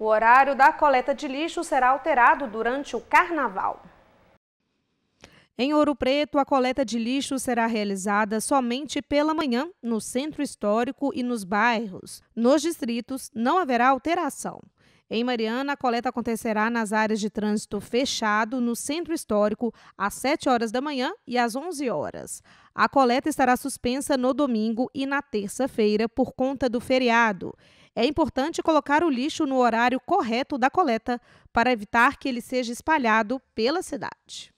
O horário da coleta de lixo será alterado durante o carnaval. Em Ouro Preto, a coleta de lixo será realizada somente pela manhã no centro histórico e nos bairros. Nos distritos, não haverá alteração. Em Mariana, a coleta acontecerá nas áreas de trânsito fechado no centro histórico às 7 horas da manhã e às 11 horas. A coleta estará suspensa no domingo e na terça-feira por conta do feriado. É importante colocar o lixo no horário correto da coleta para evitar que ele seja espalhado pela cidade.